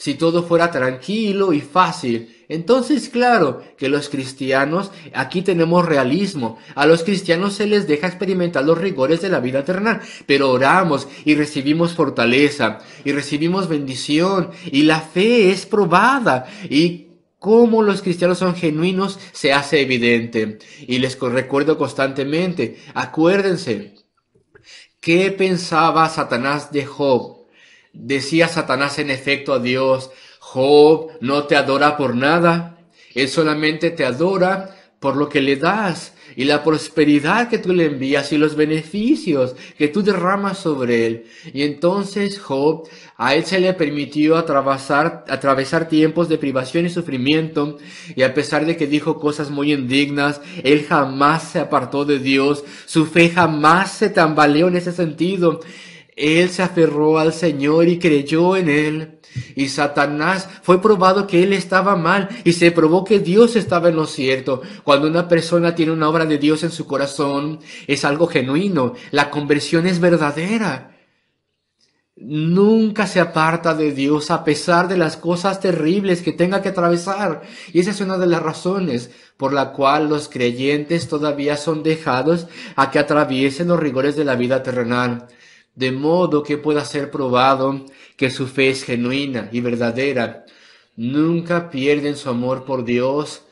Si todo fuera tranquilo y fácil, entonces claro que los cristianos, aquí tenemos realismo, a los cristianos se les deja experimentar los rigores de la vida eterna, pero oramos y recibimos fortaleza y recibimos bendición y la fe es probada y cómo los cristianos son genuinos se hace evidente. Y les recuerdo constantemente, acuérdense, ¿qué pensaba Satanás de Job? Decía Satanás en efecto a Dios, Job no te adora por nada, él solamente te adora por lo que le das y la prosperidad que tú le envías y los beneficios que tú derramas sobre él. Y entonces Job, a él se le permitió atravesar, atravesar tiempos de privación y sufrimiento, y a pesar de que dijo cosas muy indignas, él jamás se apartó de Dios, su fe jamás se tambaleó en ese sentido, él se aferró al Señor y creyó en Él. Y Satanás fue probado que él estaba mal y se probó que Dios estaba en lo cierto. Cuando una persona tiene una obra de Dios en su corazón, es algo genuino. La conversión es verdadera. Nunca se aparta de Dios a pesar de las cosas terribles que tenga que atravesar. Y esa es una de las razones por la cual los creyentes todavía son dejados a que atraviesen los rigores de la vida terrenal de modo que pueda ser probado que su fe es genuina y verdadera. Nunca pierden su amor por Dios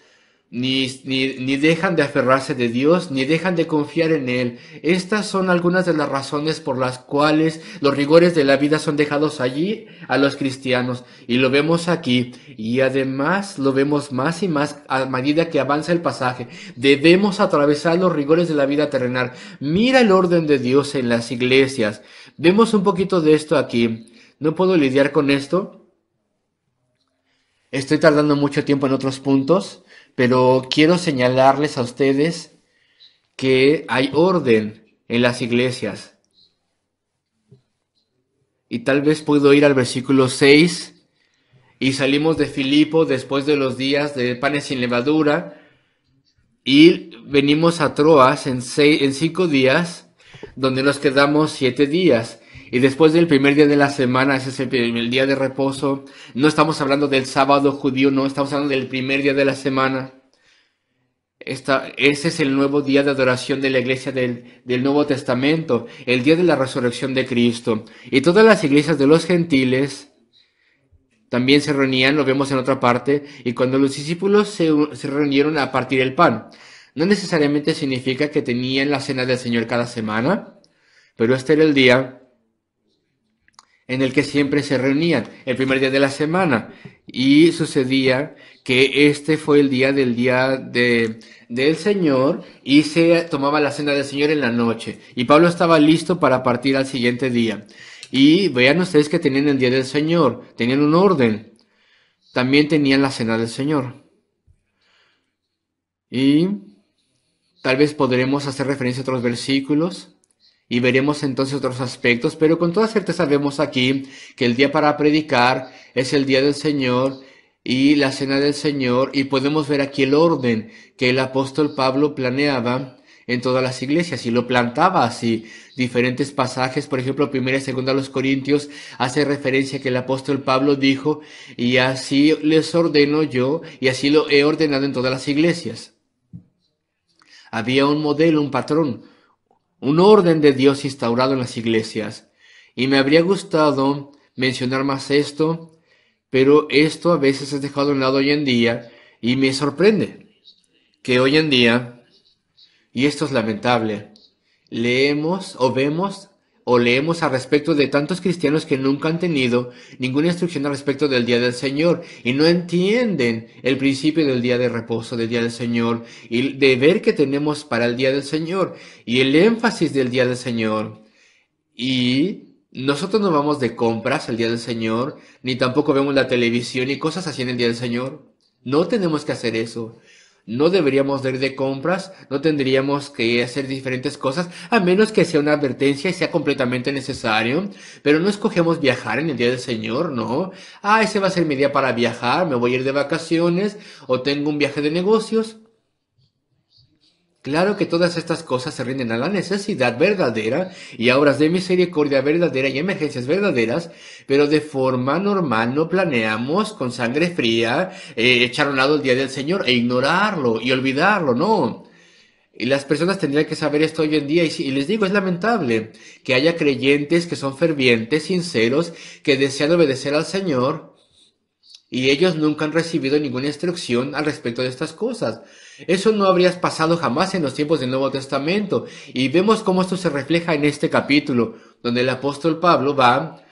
ni, ni, ni, dejan de aferrarse de Dios, ni dejan de confiar en Él. Estas son algunas de las razones por las cuales los rigores de la vida son dejados allí a los cristianos. Y lo vemos aquí. Y además lo vemos más y más a medida que avanza el pasaje. Debemos atravesar los rigores de la vida terrenal. Mira el orden de Dios en las iglesias. Vemos un poquito de esto aquí. No puedo lidiar con esto. Estoy tardando mucho tiempo en otros puntos pero quiero señalarles a ustedes que hay orden en las iglesias. Y tal vez puedo ir al versículo 6 y salimos de Filipo después de los días de panes sin levadura y venimos a Troas en, en cinco días, donde nos quedamos siete días. Y después del primer día de la semana, ese es el, día de reposo. No estamos hablando del sábado judío, no, estamos hablando del primer día de la semana. Esta, ese es el nuevo día de adoración de la iglesia del, Nuevo Testamento, el día de la resurrección de Cristo. Y todas las iglesias de los gentiles también se reunían, lo vemos en otra parte, y cuando los discípulos se, se reunieron a partir el pan. No necesariamente significa que tenían la cena del Señor cada semana, pero este era el día en el que siempre se reunían el primer día de la semana y sucedía que este fue el día del día del Señor y se tomaba la cena del Señor en la noche y Pablo estaba listo para partir al siguiente día. Y vean ustedes que tenían el día del Señor, tenían un orden, también tenían la cena del Señor. Y tal vez podremos hacer referencia a otros versículos y veremos entonces otros aspectos, pero con toda certeza vemos aquí que el día para predicar es el día del Señor y la cena del Señor y podemos ver aquí el orden que el apóstol Pablo planeaba en todas las iglesias y lo plantaba así. Diferentes pasajes, por ejemplo, primera y segunda los Corintios hace referencia que el apóstol Pablo dijo, y así les ordeno yo, y así lo he ordenado en todas las iglesias. Había un modelo, un patrón, un orden de Dios instaurado en las iglesias. Y me habría gustado mencionar más esto, pero esto a veces es dejado a un lado hoy en día y me sorprende que hoy en día, y esto es lamentable, leemos o vemos o leemos al respecto de tantos cristianos que nunca han tenido ninguna instrucción al respecto del día del Señor y no entienden el principio del día de reposo, del día del Señor y el deber que tenemos para el día del Señor y el énfasis del día del Señor. Y nosotros no vamos de compras el día del Señor, ni tampoco vemos la televisión y cosas así en el día del Señor. No tenemos que hacer eso no deberíamos ir de compras, no tendríamos que hacer diferentes cosas, a menos que sea una advertencia y sea completamente necesario. Pero no escogemos viajar en el Día del Señor, no. Ah, ese va a ser mi día para viajar, me voy a ir de vacaciones o tengo un viaje de negocios. Claro que todas estas cosas se rinden a la necesidad verdadera y a obras de misericordia verdadera y emergencias verdaderas, pero de forma normal no planeamos con sangre fría eh, echar a un lado el día del Señor e ignorarlo y olvidarlo, no. Y las personas tendrían que saber esto hoy en día. y, les digo, es lamentable que haya creyentes que son fervientes, sinceros, que desean obedecer al Señor. Y ellos nunca han recibido ninguna instrucción al respecto de estas cosas. Eso no habría pasado jamás en los tiempos del Nuevo Testamento. Y vemos cómo esto se refleja en este capítulo, donde el apóstol Pablo va,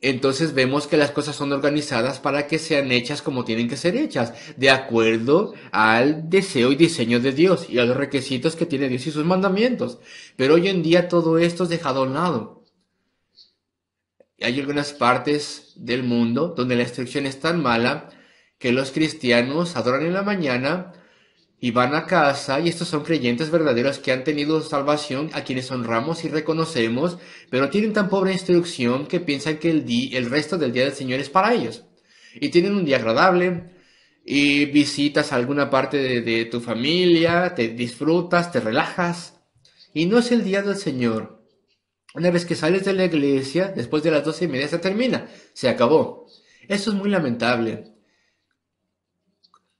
entonces vemos que las cosas son organizadas para que sean hechas como tienen que ser hechas, de acuerdo al deseo y diseño de Dios y a los requisitos que tiene Dios y sus mandamientos. Pero hoy en día todo esto es dejado a un lado. Hay algunas partes del mundo donde la instrucción es tan mala que los cristianos adoran en la mañana, y van a casa y estos son creyentes verdaderos que han tenido salvación a quienes honramos y reconocemos, pero tienen tan pobre instrucción que piensan que el, el resto del día del Señor es para ellos. Y tienen un día agradable y visitas alguna parte de, de tu familia, te disfrutas, te relajas y no es el día del Señor. Una vez que sales de la iglesia, después de las doce y media se termina, se acabó. Eso es muy lamentable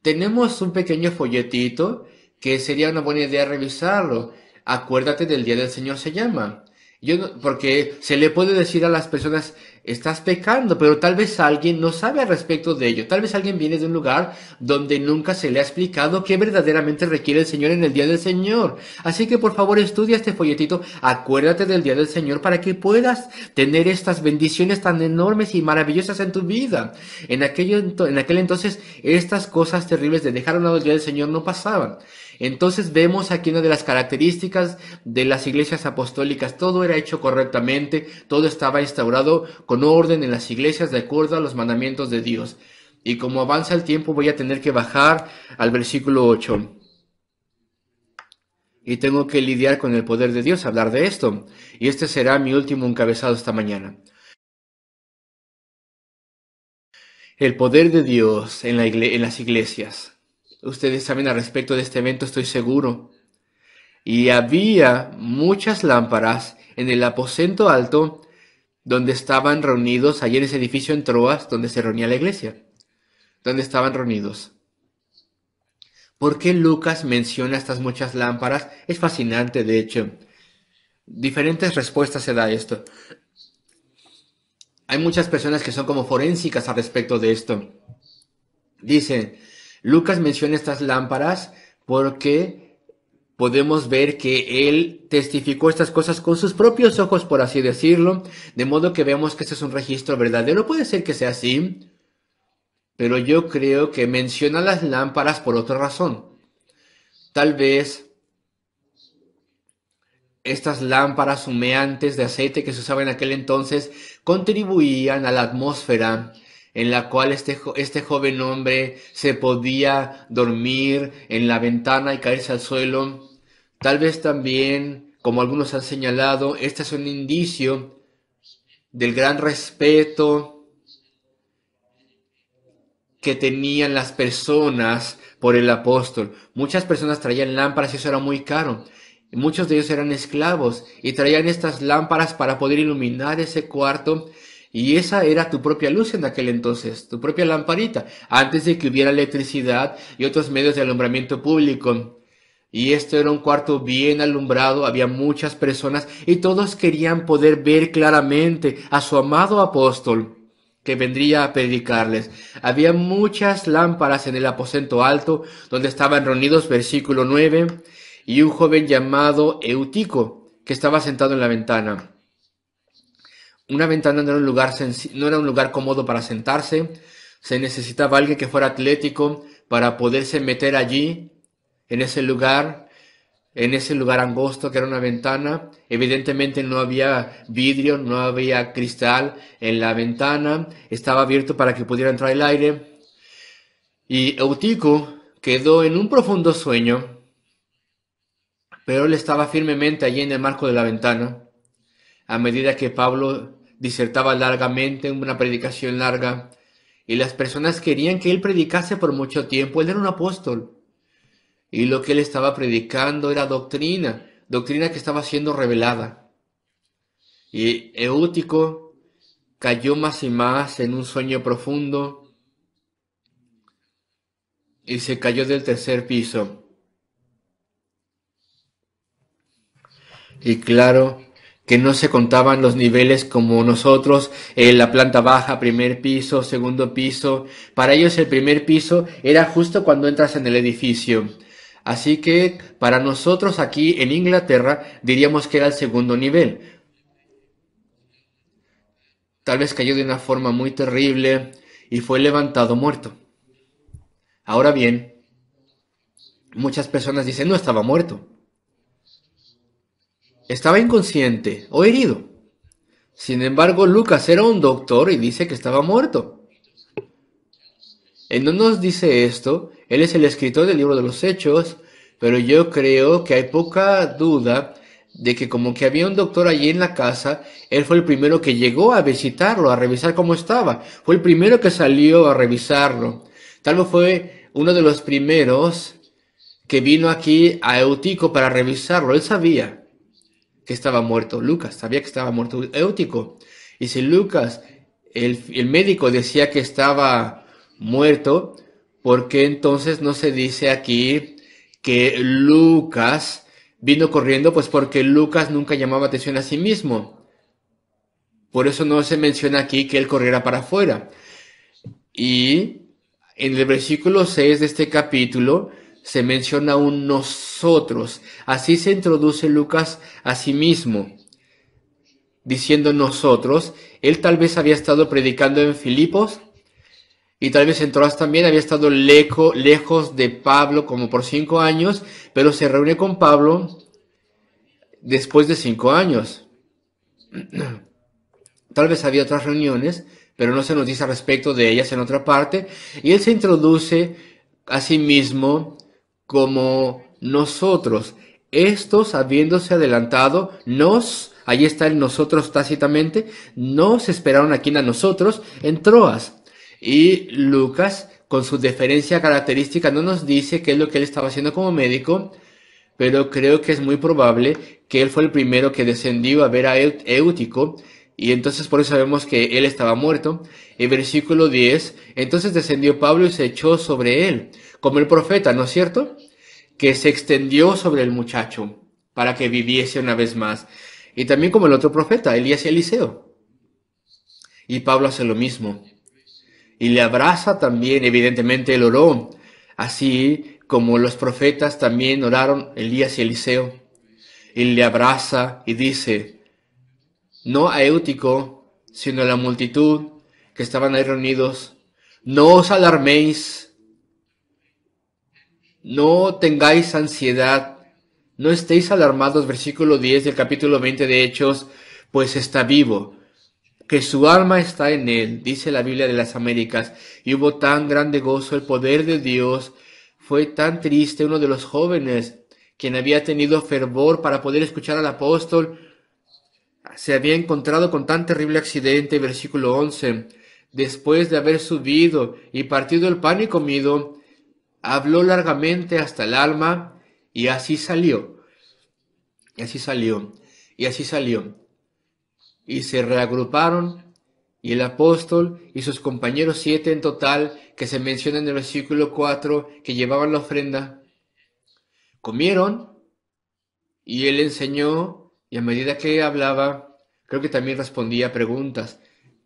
tenemos un pequeño folletito que sería una buena idea revisarlo. Acuérdate del Día del Señor se llama. Yo porque se le puede decir a las personas, estás pecando, pero tal vez alguien no sabe al respecto de ello. Tal vez alguien viene de un lugar donde nunca se le ha explicado qué verdaderamente requiere el Señor en el Día del Señor. Así que por favor estudia este folletito, acuérdate del Día del Señor para que puedas tener estas bendiciones tan enormes y maravillosas en tu vida. En, en aquel entonces estas cosas terribles de dejar a un lado el Día del Señor no pasaban. Entonces vemos aquí una de las características de las iglesias apostólicas. Todo era hecho correctamente, todo estaba instaurado con orden en las iglesias de acuerdo a los mandamientos de Dios. Y como avanza el tiempo voy a tener que bajar al versículo 8 y tengo que lidiar con el poder de Dios, hablar de esto. Y este será mi último encabezado esta mañana. El poder de Dios en, en las iglesias. Ustedes saben al respecto de este evento, estoy seguro. Y había muchas lámparas en el aposento alto donde estaban reunidos, allí en ese edificio en Troas, donde se reunía la iglesia, donde estaban reunidos. ¿Por qué Lucas menciona estas muchas lámparas? Es fascinante, de hecho. Diferentes respuestas se da a esto. Hay muchas personas que son como forénsicas al respecto de esto. Dicen, Lucas menciona estas lámparas porque podemos ver que él testificó estas cosas con sus propios ojos, por así decirlo, de modo que vemos que este es un registro verdadero. Puede ser que sea así, pero yo creo que menciona las lámparas por otra razón. Tal vez estas lámparas humeantes de aceite que se usaban en aquel entonces contribuían a la atmósfera en la cual este, este joven hombre se podía dormir en la ventana y caerse al suelo. Tal vez también, como algunos han señalado, este es un indicio del gran respeto que tenían las personas por el apóstol. Muchas personas traían lámparas y eso era muy caro. Muchos de ellos eran esclavos y traían estas lámparas para poder iluminar ese cuarto y esa era tu propia luz en aquel entonces, tu propia lamparita, antes de que hubiera electricidad y otros medios de alumbramiento público. Y esto era un cuarto bien alumbrado, había muchas personas y todos querían poder ver claramente a su amado apóstol que vendría a predicarles. Había muchas lámparas en el aposento alto donde estaban reunidos, versículo 9, y un joven llamado Eutico, que estaba sentado en la ventana. Una ventana no era un lugar, no era un lugar cómodo para sentarse. Se necesitaba alguien que fuera atlético para poderse meter allí, en ese lugar, en ese lugar angosto que era una ventana. Evidentemente no había vidrio, no había cristal en la ventana. Estaba abierto para que pudiera entrar el aire. Y Eutico quedó en un profundo sueño, pero él estaba firmemente allí en el marco de la ventana a medida que Pablo disertaba largamente una predicación larga y las personas querían que él predicase por mucho tiempo. Él era un apóstol y lo que él estaba predicando era doctrina, doctrina que estaba siendo revelada. Y Eútico cayó más y más en un sueño profundo y se cayó del tercer piso. Y claro, que no se contaban los niveles como nosotros, eh, la planta baja, primer piso, segundo piso. Para ellos el primer piso era justo cuando entras en el edificio. Así que para nosotros aquí en Inglaterra diríamos que era el segundo nivel. Tal vez cayó de una forma muy terrible y fue levantado muerto. Ahora bien, muchas personas dicen no estaba muerto. Estaba inconsciente o herido. Sin embargo, Lucas era un doctor y dice que estaba muerto. Él no nos dice esto, él es el escritor del libro de los Hechos, pero yo creo que hay poca duda de que como que había un doctor allí en la casa, él fue el primero que llegó a visitarlo, a revisar cómo estaba, fue el primero que salió a revisarlo. Tal vez fue uno de los primeros que vino aquí a Eutico para revisarlo, él sabía que estaba muerto. Lucas sabía que estaba muerto Eutico. Y si Lucas, el, el médico, decía que estaba muerto, ¿por qué entonces no se dice aquí que Lucas vino corriendo? Pues porque Lucas nunca llamaba atención a sí mismo. Por eso no se menciona aquí que él corriera para afuera. Y en el versículo 6 de este capítulo, se menciona un nosotros. Así se introduce Lucas a sí mismo, diciendo nosotros. Él tal vez había estado predicando en Filipos y tal vez en Troas también había estado leco, lejos de Pablo como por cinco años, pero se reúne con Pablo después de cinco años. Tal vez había otras reuniones, pero no se nos dice respecto de ellas en otra parte. Y él se introduce a sí mismo como nosotros. Estos, habiéndose adelantado, nos, ahí está el nosotros tácitamente, nos esperaron aquí a nosotros en Troas. Y Lucas, con su deferencia característica, no nos dice qué es lo que él estaba haciendo como médico, pero creo que es muy probable que él fue el primero que descendió a ver a Eutico y entonces por eso sabemos que él estaba muerto. En versículo 10, entonces descendió Pablo y se echó sobre él, como el profeta, ¿no es cierto? Que se extendió sobre el muchacho para que viviese una vez más. Y también como el otro profeta, Elías y Eliseo. Y Pablo hace lo mismo. Y le abraza también, evidentemente él oró, así como los profetas también oraron, Elías y Eliseo. Y le abraza y dice, no a Éutico, sino a la multitud que estaban ahí reunidos, no os alarméis, no tengáis ansiedad, no estéis alarmados, versículo 10 del capítulo 20 de Hechos, pues está vivo, que su alma está en él, dice la Biblia de las Américas, y hubo tan grande gozo, el poder de Dios fue tan triste, uno de los jóvenes, quien había tenido fervor para poder escuchar al apóstol, se había encontrado con tan terrible accidente, versículo 11, después de haber subido y partido el pan y comido, habló largamente hasta el alma y así salió. Y así salió. Y así salió. Y se reagruparon y el apóstol y sus compañeros siete en total que se menciona en el versículo 4 que llevaban la ofrenda. Comieron y él enseñó y a medida que hablaba, creo que también respondía preguntas.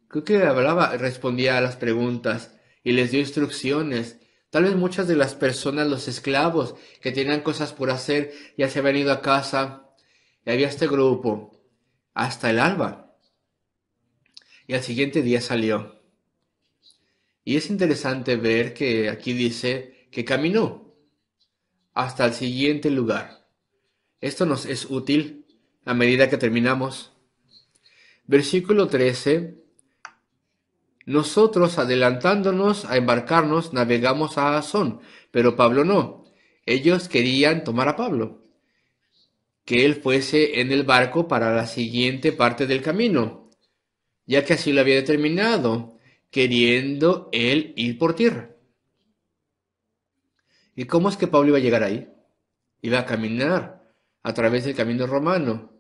Creo que hablaba, respondía a las preguntas y les dio instrucciones. Tal vez muchas de las personas, los esclavos, que tenían cosas por hacer, ya se habían ido a casa y había este grupo hasta el alba. Y al siguiente día salió. Y es interesante ver que aquí dice que caminó hasta el siguiente lugar. Esto nos es útil a medida que terminamos. Versículo 13. Nosotros, adelantándonos a embarcarnos, navegamos a Azón, pero Pablo no. Ellos querían tomar a Pablo, que él fuese en el barco para la siguiente parte del camino, ya que así lo había determinado, queriendo él ir por tierra. ¿Y cómo es que Pablo iba a llegar ahí? Iba a caminar a través del camino romano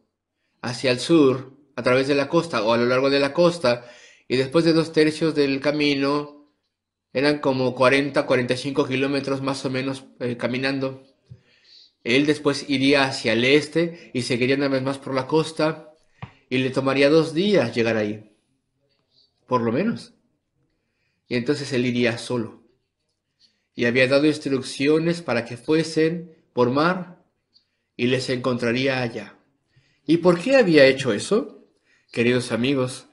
hacia el sur, a través de la costa o a lo largo de la costa, y después de dos tercios del camino, eran como 40, 45 kilómetros más o menos eh, caminando. Él después iría hacia el este y seguiría una vez más por la costa y le tomaría dos días llegar ahí, por lo menos. Y entonces él iría solo. Y había dado instrucciones para que fuesen por mar y les encontraría allá. ¿Y por qué había hecho eso? Queridos amigos,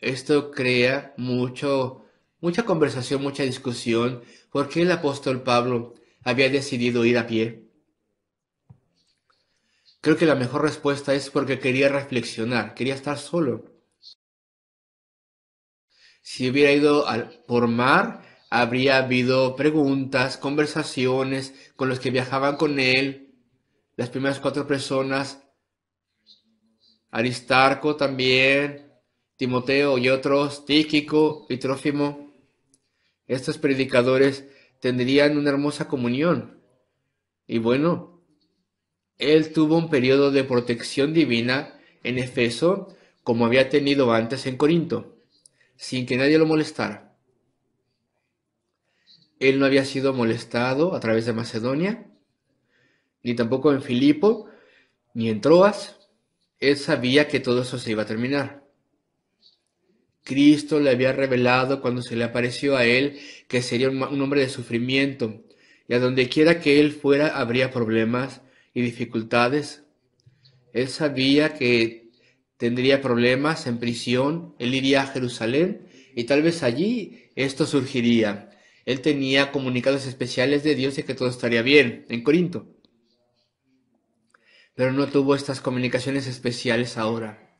esto crea mucho, mucha conversación, mucha discusión. ¿Por qué el apóstol Pablo había decidido ir a pie? Creo que la mejor respuesta es porque quería reflexionar, quería estar solo. Si hubiera ido por mar, habría habido preguntas, conversaciones con los que viajaban con él. Las primeras cuatro personas Aristarco también, Timoteo y otros, Tíquico y Trófimo. Estos predicadores tendrían una hermosa comunión. Y bueno, él tuvo un periodo de protección divina en Efeso como había tenido antes en Corinto, sin que nadie lo molestara. Él no había sido molestado a través de Macedonia, ni tampoco en Filipo, ni en Troas, él sabía que todo eso se iba a terminar. Cristo le había revelado cuando se le apareció a él que sería un, hombre de sufrimiento, y a donde quiera que él fuera habría problemas y dificultades. Él sabía que tendría problemas en prisión, él iría a Jerusalén y tal vez allí esto surgiría. Él tenía comunicados especiales de Dios y que todo estaría bien en Corinto pero no tuvo estas comunicaciones especiales ahora.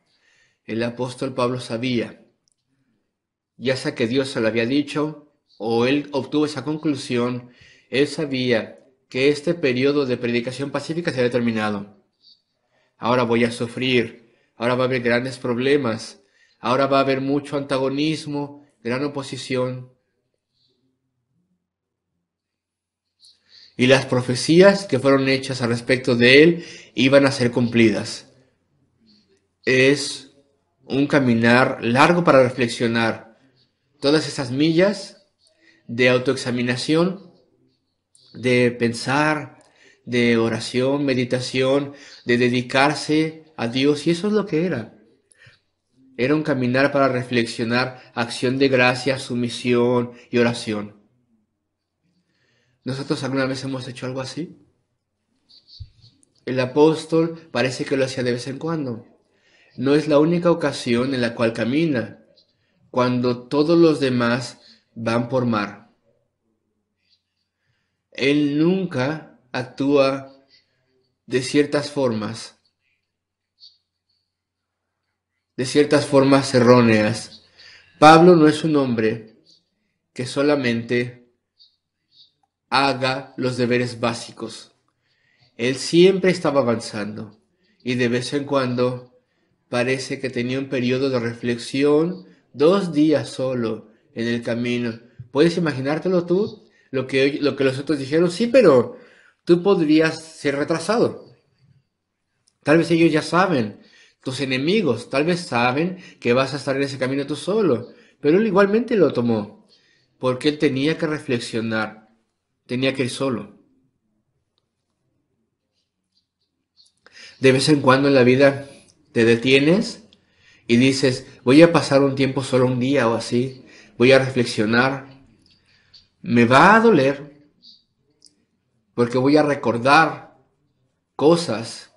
El apóstol Pablo sabía, ya sea que Dios se lo había dicho o él obtuvo esa conclusión, él sabía que este periodo de predicación pacífica se había terminado. Ahora voy a sufrir, ahora va a haber grandes problemas, ahora va a haber mucho antagonismo, gran oposición, y las profecías que fueron hechas al respecto de él iban a ser cumplidas. Es un caminar largo para reflexionar todas esas millas de autoexaminación, de pensar, de oración, meditación, de dedicarse a Dios, y eso es lo que era. Era un caminar para reflexionar, acción de gracia, sumisión y oración. ¿Nosotros alguna vez hemos hecho algo así? El apóstol parece que lo hacía de vez en cuando. No es la única ocasión en la cual camina, cuando todos los demás van por mar. Él nunca actúa de ciertas formas, de ciertas formas erróneas. Pablo no es un hombre que solamente haga los deberes básicos. Él siempre estaba avanzando y de vez en cuando parece que tenía un periodo de reflexión, dos días solo en el camino. ¿Puedes imaginártelo tú? Lo que, lo que los otros dijeron, sí, pero tú podrías ser retrasado. Tal vez ellos ya saben, tus enemigos, tal vez saben que vas a estar en ese camino tú solo, pero él igualmente lo tomó, porque él tenía que reflexionar Tenía que ir solo. De vez en cuando en la vida te detienes y dices, voy a pasar un tiempo solo un día o así, voy a reflexionar, me va a doler, porque voy a recordar cosas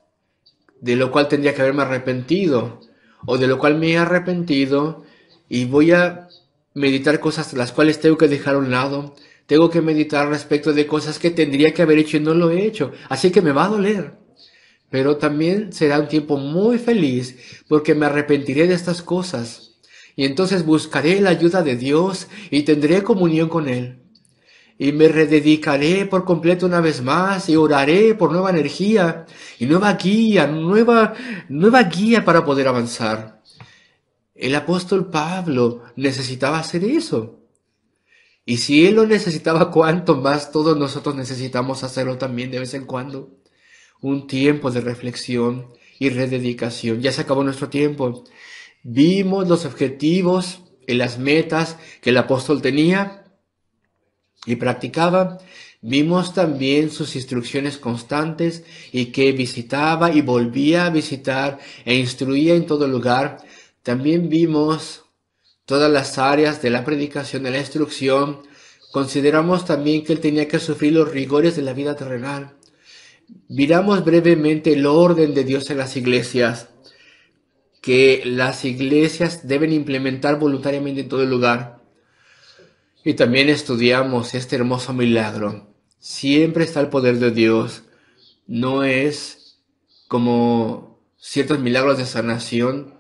de lo cual tendría que haberme arrepentido o de lo cual me he arrepentido y voy a meditar cosas las cuales tengo que dejar a un lado tengo que meditar respecto de cosas que tendría que haber hecho y no lo he hecho. Así que me va a doler. Pero también será un tiempo muy feliz porque me arrepentiré de estas cosas. Y entonces buscaré la ayuda de Dios y tendré comunión con Él. Y me rededicaré por completo una vez más y oraré por nueva energía y nueva guía, nueva, nueva guía para poder avanzar. El apóstol Pablo necesitaba hacer eso. Y si Él lo necesitaba ¿cuánto más, todos nosotros necesitamos hacerlo también de vez en cuando. Un tiempo de reflexión y rededicación. Ya se acabó nuestro tiempo. Vimos los objetivos y las metas que el apóstol tenía y practicaba. Vimos también sus instrucciones constantes y que visitaba y volvía a visitar e instruía en todo lugar. También vimos todas las áreas de la predicación, de la instrucción, consideramos también que él tenía que sufrir los rigores de la vida terrenal. Miramos brevemente el orden de Dios en las iglesias, que las iglesias deben implementar voluntariamente en todo lugar. Y también estudiamos este hermoso milagro. Siempre está el poder de Dios. No es como ciertos milagros de sanación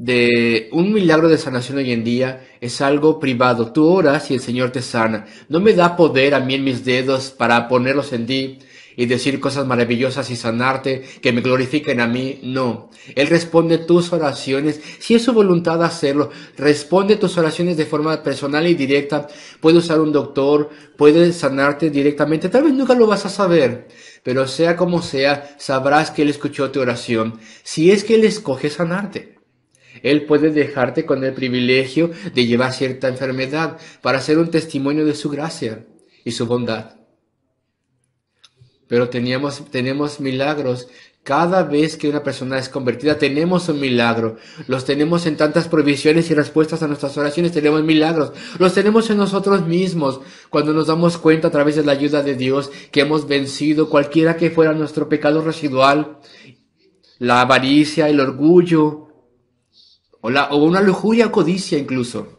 de un milagro de sanación hoy en día es algo privado. Tú oras y el Señor te sana. No me da poder a mí en mis dedos para ponerlos en ti y decir cosas maravillosas y sanarte, que me glorifiquen a mí. No. Él responde tus oraciones. Si es su voluntad hacerlo, responde tus oraciones de forma personal y directa. Puede usar un doctor, puede sanarte directamente. Tal vez nunca lo vas a saber, pero sea como sea, sabrás que Él escuchó tu oración. Si es que Él escoge sanarte. Él puede dejarte con el privilegio de llevar cierta enfermedad para ser un testimonio de su gracia y su bondad. Pero tenemos milagros. Cada vez que una persona es convertida, tenemos un milagro. Los tenemos en tantas provisiones y respuestas a nuestras oraciones, tenemos milagros. Los tenemos en nosotros mismos, cuando nos damos cuenta a través de la ayuda de Dios que hemos vencido cualquiera que fuera nuestro pecado residual, la avaricia, el orgullo, o, una lujuria codicia incluso.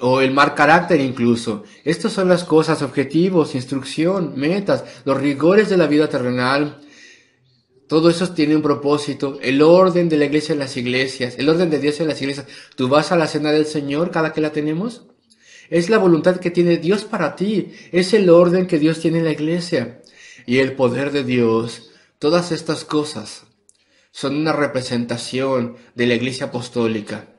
O el mal carácter incluso. Estas son las cosas, objetivos, instrucción, metas, los rigores de la vida terrenal. Todo eso tiene un propósito. El orden de la iglesia en las iglesias, el orden de Dios en las iglesias. ¿Tú vas a la cena del Señor cada que la tenemos? Es la voluntad que tiene Dios para ti. Es el orden que Dios tiene en la iglesia. Y el poder de Dios. Todas estas cosas son una representación de la Iglesia Apostólica